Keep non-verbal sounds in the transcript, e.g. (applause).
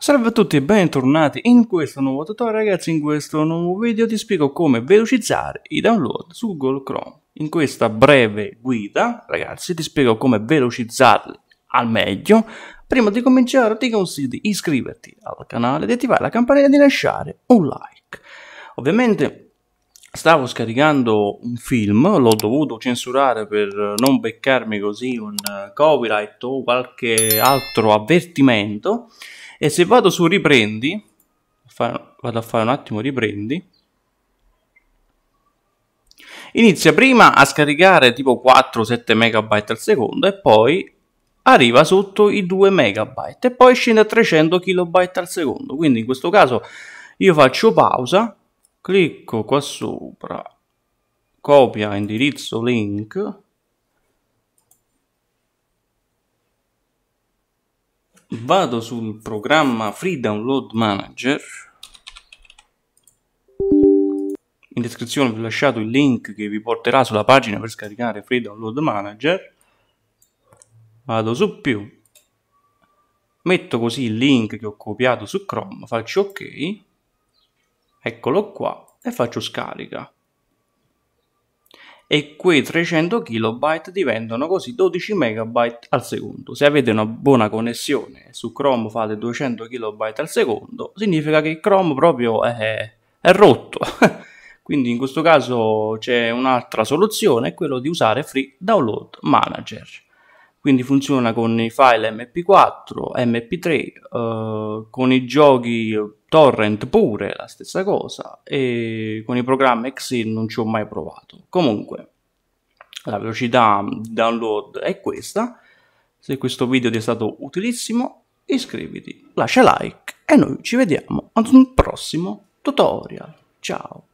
Salve a tutti e bentornati in questo nuovo tutorial ragazzi, in questo nuovo video ti spiego come velocizzare i download su Google Chrome. In questa breve guida ragazzi ti spiego come velocizzarli al meglio. Prima di cominciare ti consiglio di iscriverti al canale, di attivare la campanella e di lasciare un like. Ovviamente stavo scaricando un film, l'ho dovuto censurare per non beccarmi così un copyright o qualche altro avvertimento e se vado su riprendi vado a fare un attimo riprendi inizia prima a scaricare tipo 4-7 megabyte al secondo e poi arriva sotto i 2 megabyte e poi scende a 300 kilobyte al secondo quindi in questo caso io faccio pausa clicco qua sopra copia indirizzo link vado sul programma Free Download Manager in descrizione vi ho lasciato il link che vi porterà sulla pagina per scaricare Free Download Manager vado su più metto così il link che ho copiato su Chrome faccio ok eccolo qua e faccio scarica e quei 300 KB diventano così 12 MB al secondo. Se avete una buona connessione su Chrome fate 200 KB al secondo, significa che Chrome proprio è, è rotto. (laughs) Quindi in questo caso c'è un'altra soluzione, è quello di usare Free Download Manager quindi funziona con i file mp4, mp3, eh, con i giochi torrent pure, la stessa cosa, e con i programmi XE non ci ho mai provato. Comunque, la velocità di download è questa, se questo video ti è stato utilissimo iscriviti, lascia like e noi ci vediamo ad un prossimo tutorial. Ciao!